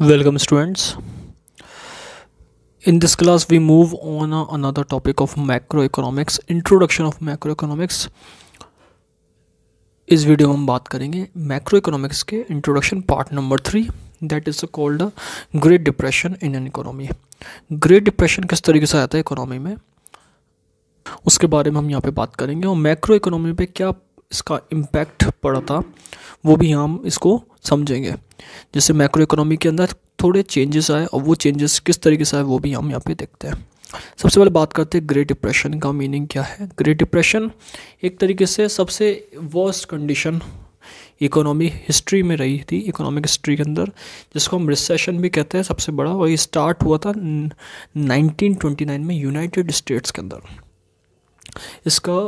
welcome students in this class we move on another topic of micro economics introduction of micro economics इस video में हम बात करेंगे macro economics के introduction part number three that is called great depression in an economy great depression किस तरीके से आता है इकोनॉमी में उसके बारे में हम यहाँ पे बात करेंगे और मैक्रो इकोनॉमी पे क्या इसका इम्पैक्ट पड़ा था वो भी हम इसको समझेंगे जैसे मैक्रो इकोनॉमी के अंदर थोड़े चेंजेस आए और वो चेंजेस किस तरीके से आए वो भी हम यहाँ पे देखते हैं सबसे पहले बात करते हैं ग्रेट डिप्रेशन का मीनिंग क्या है ग्रेट डिप्रेशन एक तरीके से सबसे वर्स्ट कंडीशन इकोनॉमी हिस्ट्री में रही थी इकोनॉमिक हिस्ट्री के अंदर जिसको हम रिसेशन भी कहते हैं सबसे बड़ा और ये स्टार्ट हुआ था 1929 में यूनाइटेड स्टेट्स के अंदर इसका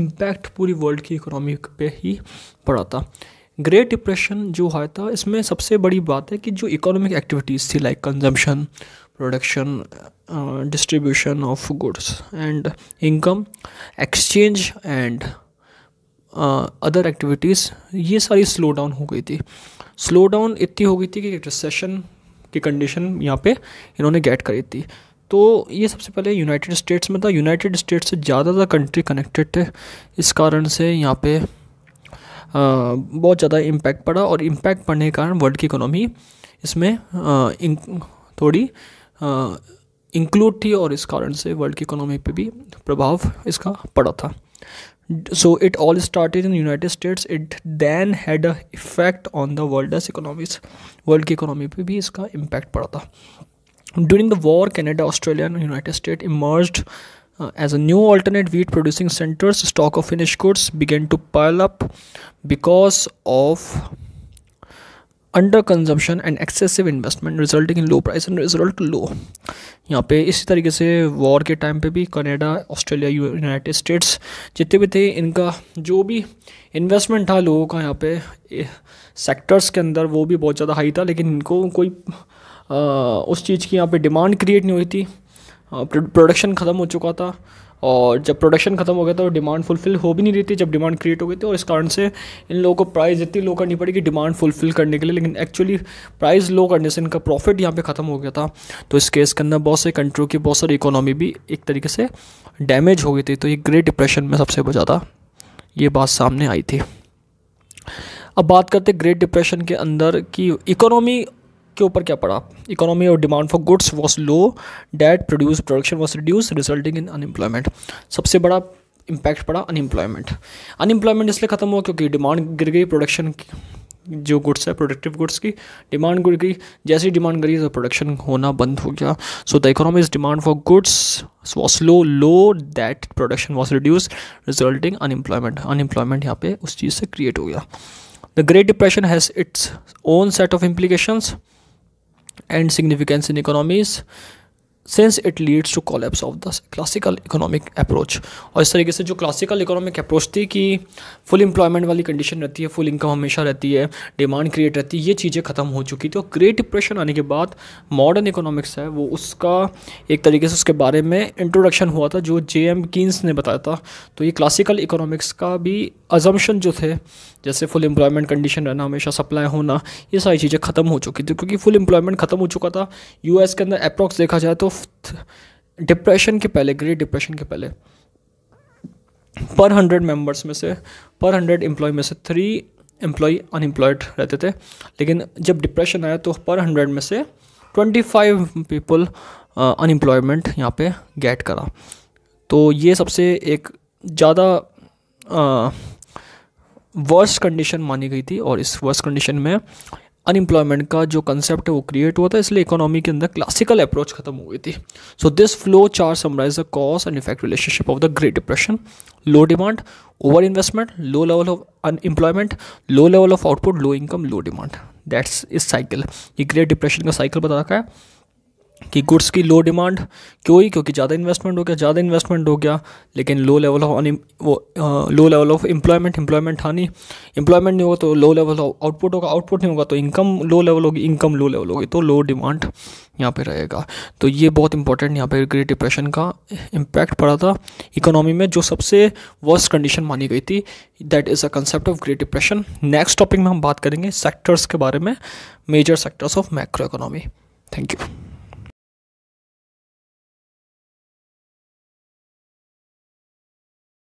इम्पैक्ट पूरी वर्ल्ड की इकोनॉमी पे ही पड़ा था ग्रेट डिप्रेशन जो हुआ था इसमें सबसे बड़ी बात है कि जो इकोनॉमिक एक्टिविटीज़ थी like consumption production distribution of goods and income exchange and other activities ये सारी स्लो डाउन हो गई थी स्लो डाउन इतनी हो गई थी कि रिसेशन की कंडीशन यहाँ पे इन्होंने गेट करी थी तो ये सबसे पहले यूनाइटेड स्टेट्स में था यूनाइटेड स्टेट्स से ज़्यादातर कंट्री कनेक्टेड थे इस कारण से यहाँ पे बहुत ज़्यादा इम्पैक्ट पड़ा और इम्पैक्ट पड़ने के कारण वर्ल्ड की इकोनॉमी इसमें थोड़ी इंक्लूड थी और इस कारण से वर्ल्ड की इकोनॉमी पे भी प्रभाव इसका पड़ा था so it all started in United States it then had a effect on the world economies world की इकोनॉमी पे भी इसका इम्पैक्ट पड़ा था during the war Canada Australia and United State emerge Uh, as a new alternate wheat producing centers, stock of finished goods began to pile up because of under and excessive investment resulting in low price and result low यहाँ पे इसी तरीके से war के time पे भी Canada Australia United states जितने भी थे इनका जो भी इन्वेस्टमेंट था लोगों का यहाँ पे सेक्टर्स के अंदर वो भी बहुत ज़्यादा हाई था लेकिन इनको कोई आ, उस चीज़ की यहाँ पे डिमांड क्रिएट नहीं हुई थी हाँ, प्रोडक्शन ख़त्म हो चुका था और जब प्रोडक्शन ख़त्म हो गया था तो डिमांड फुलफिल हो भी नहीं रही थी जब डिमांड क्रिएट हो गई थी और इस कारण से इन लोगों को प्राइस इतनी लो करनी पड़ी कि डिमांड फुलफिल करने के लिए लेकिन एक्चुअली प्राइस लो करने से इनका प्रॉफिट यहाँ पे ख़त्म हो गया था तो इस केस के अंदर बहुत से कंट्रियों की बहुत सारी इकोनॉमी भी एक तरीके से डैमेज हो गई थी तो ये ग्रेट डिप्रेशन में सबसे ज़्यादा ये बात सामने आई थी अब बात करते ग्रेट डिप्रेशन के अंदर कि इकोनॉमी के ऊपर क्या पड़ा इकोनॉमी और demand for goods was low that produce production was reduce resulting in unemployment सबसे बड़ा इम्पैक्ट पड़ा अनएम्प्लॉयमेंट अनएम्प्लॉयमेंट इसलिए ख़त्म हुआ क्योंकि डिमांड गिर गई प्रोडक्शन की जो गुड्स है प्रोडक्टिव गुड्स की डिमांड गिर गई जैसी डिमांड गिरी तो प्रोडक्शन होना बंद हो गया so the economy is demand for goods was low low that production was reduce resulting unemployment unemployment यहाँ पे उस चीज़ से क्रिएट हो गया the great depression has its own set of implications and significance in economies since it leads to collapse of the classical economic approach और इस तरीके से जो क्लासिकल इकोनॉमिक अप्रोच थी कि फुल एम्प्लॉयमेंट वाली कंडीशन रहती है फुल इनकम हमेशा रहती है डिमांड क्रिएट रहती है ये चीज़ें ख़त्म हो चुकी थी और ग्रेट डिप्रेशन आने के बाद मॉडर्न इकोनॉमिक्स है वो उसका एक तरीके से उसके बारे में इंट्रोडक्शन हुआ था जो जे एम कीन्स ने बताया था तो ये क्लासिकल इकोनॉमिक्स का भी अजम्पन जो थे जैसे फुल एम्प्लॉयमेंट कंडीशन रहना हमेशा सप्लाई होना ये सारी चीज़ें ख़त्म हो चुकी थी क्योंकि फुल एम्प्लॉयमेंट ख़त्म हो चुका था एस के अंदर अप्रोक्स देखा जाए तो ऑफ डिप्रेशन के पहले ग्रेट डिप्रेशन के पहले पर हंड्रेड मेंबर्स में से पर हंड्रेड एम्प्लॉय में से थ्री एम्प्लॉय अनएम्प्लॉयड रहते थे लेकिन जब डिप्रेशन आया तो पर हंड्रेड में से ट्वेंटी फाइव पीपल अनएम्प्लॉयमेंट यहाँ पे गेट करा तो ये सबसे एक ज़्यादा वर्स्ट uh, कंडीशन मानी गई थी और इस वर्स्ट कंडीशन में अनएम्प्लॉयमेंट का जो कंसेप्ट है वो क्रिएट हुआ था इसलिए इकोनॉमी के अंदर क्लासिकल अप्रोच खत्म हो गई थी so this flow chart summarize the cause and effect relationship of the great depression low demand over investment low level of unemployment low level of output low income low demand that's इस cycle ये great depression का cycle बता रखा है कि goods की लो demand क्यों ही क्योंकि ज़्यादा इन्वेस्टमेंट हो गया ज़्यादा इन्वेस्टमेंट हो गया लेकिन लो लेवल ऑफ वो low level of employment employment था नहीं एम्प्लॉयमेंट नहीं होगा तो लो लेवल ऑफ आउटपुट होगा आउटपुट नहीं होगा तो इनकम लो लेवल होगी इनकम लो लेवल होगी तो लो डिमांड यहाँ पे रहेगा तो ये बहुत इंपॉर्टेंट यहाँ पे ग्रेट डिप्रेशन का इम्पैक्ट पड़ा था इकोनॉमी में जो सबसे वर्स्ट कंडीशन मानी गई थी that is a concept of great depression next topic में हम बात करेंगे सेक्टर्स के बारे में major sectors of macro economy thank you